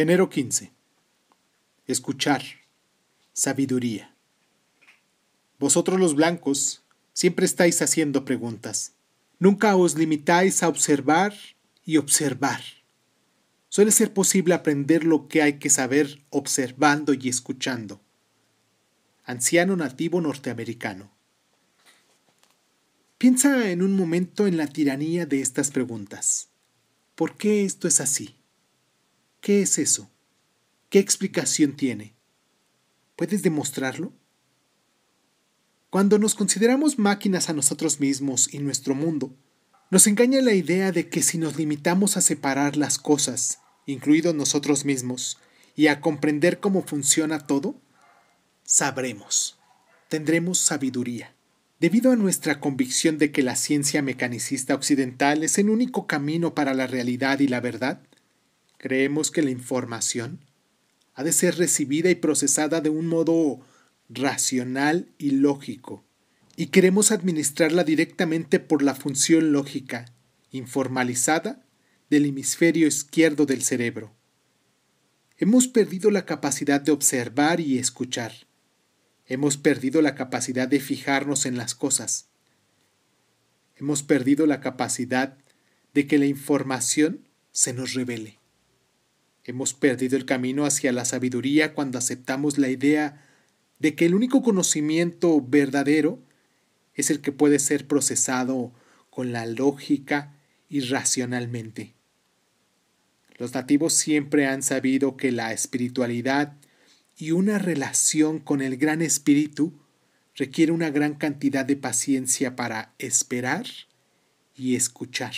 Enero 15. Escuchar. Sabiduría. Vosotros los blancos siempre estáis haciendo preguntas. Nunca os limitáis a observar y observar. Suele ser posible aprender lo que hay que saber observando y escuchando. Anciano nativo norteamericano. Piensa en un momento en la tiranía de estas preguntas. ¿Por qué esto es así? ¿Qué es eso? ¿Qué explicación tiene? ¿Puedes demostrarlo? Cuando nos consideramos máquinas a nosotros mismos y nuestro mundo, nos engaña la idea de que si nos limitamos a separar las cosas, incluidos nosotros mismos, y a comprender cómo funciona todo, sabremos, tendremos sabiduría. Debido a nuestra convicción de que la ciencia mecanicista occidental es el único camino para la realidad y la verdad, creemos que la información ha de ser recibida y procesada de un modo racional y lógico, y queremos administrarla directamente por la función lógica, informalizada, del hemisferio izquierdo del cerebro. Hemos perdido la capacidad de observar y escuchar. Hemos perdido la capacidad de fijarnos en las cosas. Hemos perdido la capacidad de que la información se nos revele. Hemos perdido el camino hacia la sabiduría cuando aceptamos la idea de que el único conocimiento verdadero es el que puede ser procesado con la lógica y racionalmente. Los nativos siempre han sabido que la espiritualidad y una relación con el Gran Espíritu requiere una gran cantidad de paciencia para esperar y escuchar.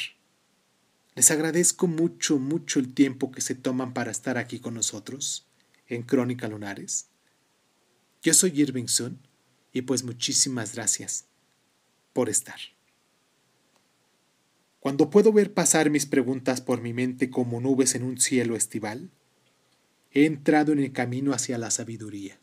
Les agradezco mucho, mucho el tiempo que se toman para estar aquí con nosotros en Crónica Lunares. Yo soy Irving Sun y pues muchísimas gracias por estar. Cuando puedo ver pasar mis preguntas por mi mente como nubes en un cielo estival, he entrado en el camino hacia la sabiduría.